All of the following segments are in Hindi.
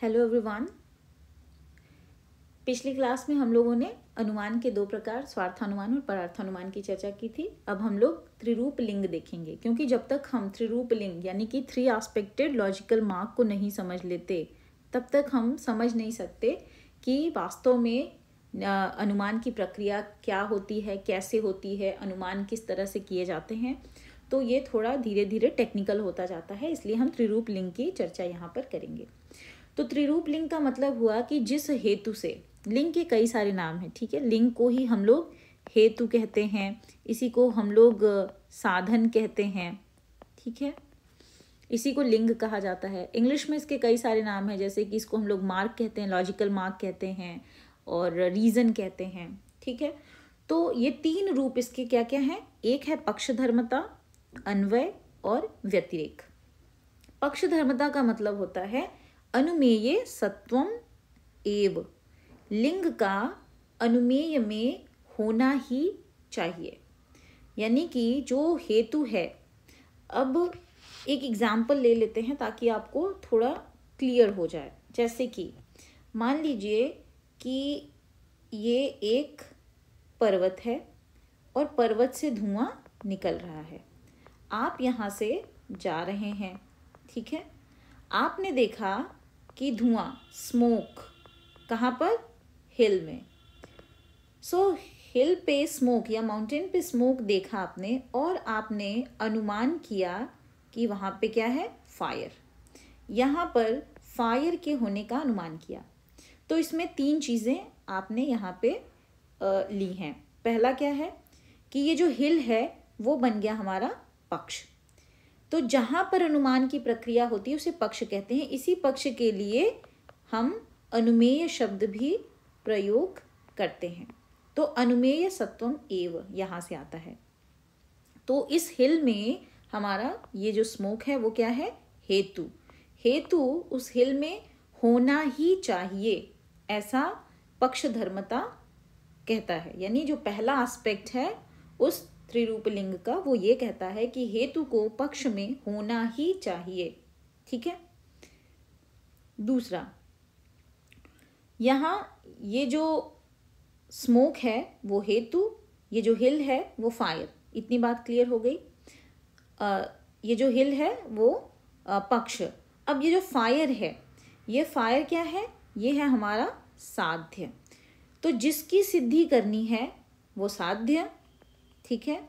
हेलो एवरीवन पिछली क्लास में हम लोगों ने अनुमान के दो प्रकार स्वार्थानुमान और परार्थानुमान की चर्चा की थी अब हम लोग त्रिरूप लिंग देखेंगे क्योंकि जब तक हम त्रिरूप लिंग यानी कि थ्री आस्पेक्टेड लॉजिकल मार्क को नहीं समझ लेते तब तक हम समझ नहीं सकते कि वास्तव में अनुमान की प्रक्रिया क्या होती है कैसे होती है अनुमान किस तरह से किए जाते हैं तो ये थोड़ा धीरे धीरे टेक्निकल होता जाता है इसलिए हम त्रिरूप लिंग की चर्चा यहाँ पर करेंगे तो त्रिरूप लिंग का मतलब हुआ कि जिस हेतु से लिंग के कई सारे नाम हैं ठीक है लिंग को ही हम लोग हेतु कहते हैं इसी को हम लोग साधन कहते हैं ठीक है इसी को लिंग कहा जाता है इंग्लिश में इसके कई सारे नाम हैं जैसे कि इसको हम लोग मार्क कहते हैं लॉजिकल मार्क कहते हैं और रीज़न कहते हैं ठीक है तो ये तीन रूप इसके क्या क्या हैं एक है पक्ष धर्मता अन्वय और व्यतिरेक पक्ष धर्मता का मतलब होता है अनुमेय सत्वम एव लिंग का अनुमेय में होना ही चाहिए यानी कि जो हेतु है अब एक एग्जाम्पल ले लेते हैं ताकि आपको थोड़ा क्लियर हो जाए जैसे कि मान लीजिए कि ये एक पर्वत है और पर्वत से धुआं निकल रहा है आप यहाँ से जा रहे हैं ठीक है आपने देखा कि धुआं स्मोक कहाँ पर हिल में सो so, हिल पे स्मोक या माउंटेन पे स्मोक देखा आपने और आपने अनुमान किया कि वहाँ पे क्या है फायर यहाँ पर फायर के होने का अनुमान किया तो इसमें तीन चीज़ें आपने यहाँ पे ली हैं पहला क्या है कि ये जो हिल है वो बन गया हमारा पक्ष तो जहाँ पर अनुमान की प्रक्रिया होती है उसे पक्ष कहते हैं इसी पक्ष के लिए हम अनुमेय शब्द भी प्रयोग करते हैं तो अनुमेय सत्वम एव यहाँ से आता है तो इस हिल में हमारा ये जो स्मोक है वो क्या है हेतु हेतु उस हिल में होना ही चाहिए ऐसा पक्ष धर्मता कहता है यानी जो पहला एस्पेक्ट है उस त्रिरूपलिंग का वो ये कहता है कि हेतु को पक्ष में होना ही चाहिए ठीक है दूसरा यहाँ ये जो स्मोक है वो हेतु ये जो हिल है वो फायर इतनी बात क्लियर हो गई आ, ये जो हिल है वो आ, पक्ष अब ये जो फायर है ये फायर क्या है ये है हमारा साध्य तो जिसकी सिद्धि करनी है वो साध्य ठीक है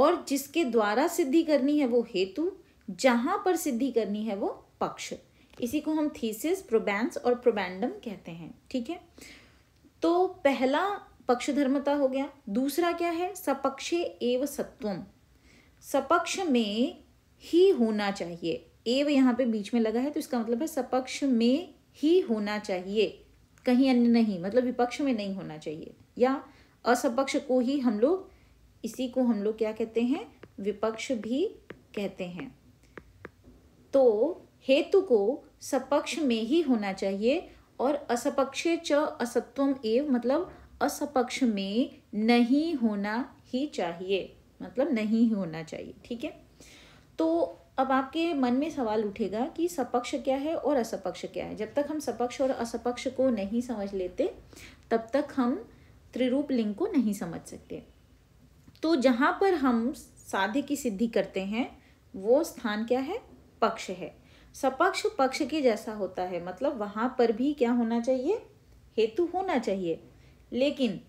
और जिसके द्वारा सिद्धि करनी है वो हेतु जहां पर सिद्धि करनी है वो पक्ष इसी को हम थीसिस प्रोबैंस और प्रोबैंडम कहते हैं ठीक है तो पहला पक्ष धर्मता हो गया दूसरा क्या है सपक्षे एव सत्वम सपक्ष में ही होना चाहिए एव यहाँ पे बीच में लगा है तो इसका मतलब है सपक्ष में ही होना चाहिए कहीं अन्य नहीं मतलब विपक्ष में नहीं होना चाहिए या असपक्ष को ही हम लोग इसी को हम लोग क्या कहते हैं विपक्ष भी कहते हैं तो हेतु को सपक्ष में ही होना चाहिए और असपक्ष च असत्वम एव मतलब असपक्ष में नहीं होना ही चाहिए मतलब नहीं होना चाहिए ठीक है तो अब आपके मन में सवाल उठेगा कि सपक्ष क्या है और असपक्ष क्या है जब तक हम सपक्ष और असपक्ष को नहीं समझ लेते तब तक हम त्रिरूप लिंग को नहीं समझ सकते तो जहाँ पर हम साधे की सिद्धि करते हैं वो स्थान क्या है पक्ष है सपक्ष पक्ष के जैसा होता है मतलब वहाँ पर भी क्या होना चाहिए हेतु होना चाहिए लेकिन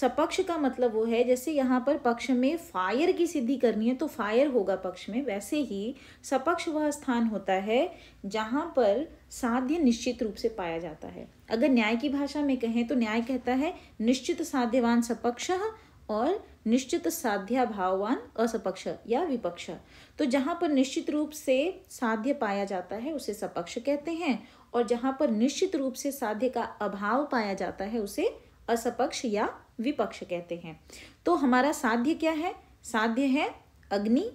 सपक्ष का मतलब वो है जैसे यहाँ पर पक्ष में फायर की सिद्धि करनी है तो फायर होगा पक्ष में वैसे ही सपक्ष वह स्थान होता है जहाँ पर साध्य निश्चित रूप से पाया जाता है अगर न्याय की भाषा में कहें तो न्याय कहता है निश्चित साध्यवान सपक्ष और निश्चित साध्या भाववान असपक्ष या विपक्ष तो जहाँ पर निश्चित रूप से साध्य पाया जाता है उसे सपक्ष कहते हैं और जहाँ पर निश्चित रूप से साध्य का अभाव पाया जाता है उसे असपक्ष या विपक्ष कहते हैं तो हमारा साध्य क्या है साध्य है अग्नि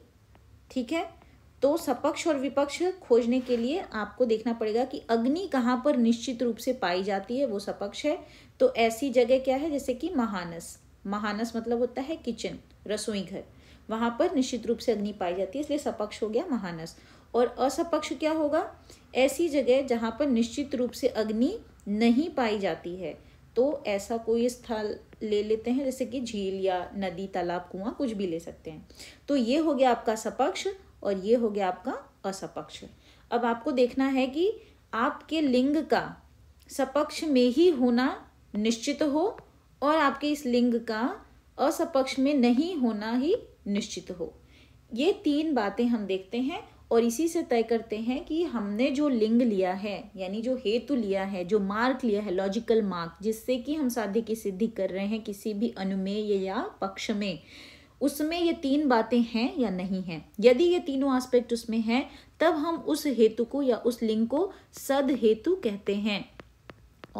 ठीक है तो सपक्ष और विपक्ष खोजने के लिए आपको देखना पड़ेगा कि अग्नि कहाँ पर निश्चित रूप से पाई जाती है वो सपक्ष है तो ऐसी जगह क्या है जैसे कि महानस महानस मतलब होता है किचन रसोई घर वहाँ पर निश्चित रूप से अग्नि पाई जाती है इसलिए सपक्ष हो गया महानस और असपक्ष क्या होगा ऐसी जगह जहाँ पर निश्चित रूप से अग्नि नहीं पाई जाती है तो ऐसा कोई स्थल ले लेते हैं जैसे कि झील या नदी तालाब कुआं कुछ भी ले सकते हैं तो ये हो गया आपका सपक्ष और ये हो गया आपका असपक्ष अब आपको देखना है कि आपके लिंग का सपक्ष में ही होना निश्चित हो और आपके इस लिंग का असपक्ष में नहीं होना ही निश्चित हो ये तीन बातें हम देखते हैं और इसी से तय करते हैं कि हमने जो लिंग लिया है यानी जो हेतु लिया है जो मार्क लिया है लॉजिकल मार्क जिससे कि हम साध्य की सिद्धि कर रहे हैं किसी भी अनुमेय या पक्ष में उसमें ये तीन बातें हैं या नहीं हैं यदि ये तीनों एस्पेक्ट उसमें हैं तब हम उस हेतु को या उस लिंग को सद हेतु कहते हैं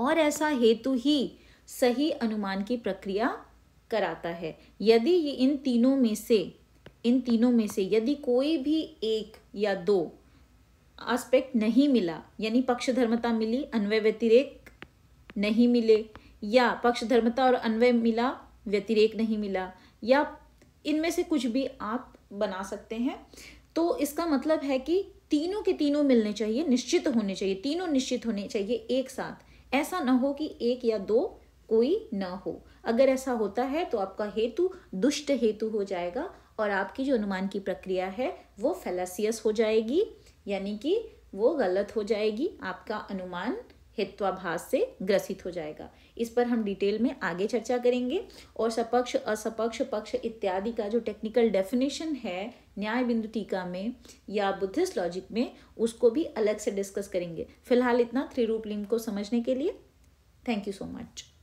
और ऐसा हेतु ही सही अनुमान की प्रक्रिया कराता है यदि ये इन तीनों में से इन तीनों में से यदि कोई भी एक या दो आस्पेक्ट नहीं मिला यानी पक्षधर्मता मिली अन्वय व्यतिरेक नहीं मिले या पक्षधर्मता और अन्वय मिला व्यतिरेक नहीं मिला या इनमें से कुछ भी आप बना सकते हैं तो इसका मतलब है कि तीनों के तीनों मिलने चाहिए निश्चित होने चाहिए तीनों निश्चित होने चाहिए एक साथ ऐसा ना हो कि एक या दो कोई ना हो अगर ऐसा होता है तो आपका हेतु दुष्ट हेतु हो जाएगा और आपकी जो अनुमान की प्रक्रिया है वो फेलासियस हो जाएगी यानी कि वो गलत हो जाएगी आपका अनुमान हित्वाभास से ग्रसित हो जाएगा इस पर हम डिटेल में आगे चर्चा करेंगे और सपक्ष असपक्ष पक्ष इत्यादि का जो टेक्निकल डेफिनेशन है न्याय बिंदु टीका में या बुद्धिस्ट लॉजिक में उसको भी अलग से डिस्कस करेंगे फिलहाल इतना थ्री रूप लिंग को समझने के लिए थैंक यू सो मच